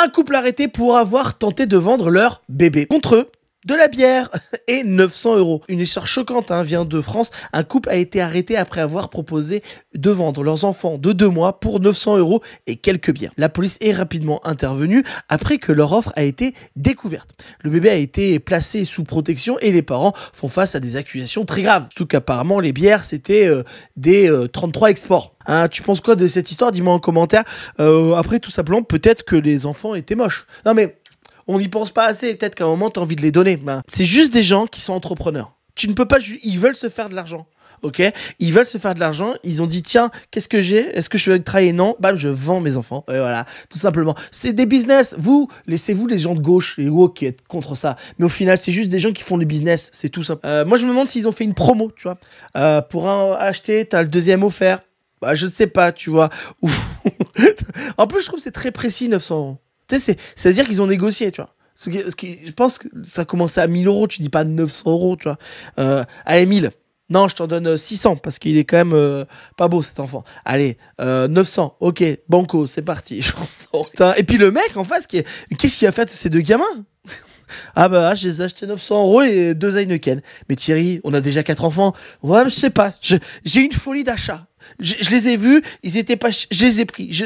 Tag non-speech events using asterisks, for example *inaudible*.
un couple arrêté pour avoir tenté de vendre leur bébé. Contre eux, de la bière *laughs* et 900 euros. Une histoire choquante hein, vient de France. Un couple a été arrêté après avoir proposé de vendre leurs enfants de deux mois pour 900 euros et quelques bières. La police est rapidement intervenue après que leur offre a été découverte. Le bébé a été placé sous protection et les parents font face à des accusations très graves. Surtout qu'apparemment les bières c'était euh, des 33 euh, exports. Hein, tu penses quoi de cette histoire Dis-moi en commentaire. Euh, après tout simplement peut-être que les enfants étaient moches. Non mais on n'y pense pas assez. Peut-être qu'à un moment, tu as envie de les donner. Bah, c'est juste des gens qui sont entrepreneurs. Tu ne peux pas. Ils veulent se faire de l'argent. Ok, ils veulent se faire de l'argent. Ils ont dit tiens, qu'est-ce que j'ai Est-ce que je veux travailler Non, bah je vends mes enfants. voilà, tout simplement. C'est des business. Vous laissez-vous les gens de gauche, les woke qui êtes contre ça. Mais au final, c'est juste des gens qui font du business. C'est tout simple. Euh, moi, je me demande s'ils ont fait une promo, tu vois, euh, pour un acheter, t'as le deuxième offert. Bah, je ne sais pas, tu vois. *laughs* en plus, je trouve c'est très précis 900 euros c'est-à-dire qu'ils ont négocié, tu vois. Ce je pense que ça commençait à 1000 euros, tu dis pas 900 euros, tu vois. Euh, allez, 1000. Non, je t'en donne 600 euh, parce qu'il est quand même euh, pas beau cet enfant. Allez, 900, euh, ok, banco, c'est parti. *laughs* Et puis le mec en face, qu'est-ce qu'il a fait de ces deux gamins ah bah, ah, je les ai achetés 900 euros et deux Heineken. Mais Thierry, on a déjà quatre enfants. Ouais, je sais pas. J'ai une folie d'achat. Je, les ai vus, ils étaient pas, je les ai pris. Je,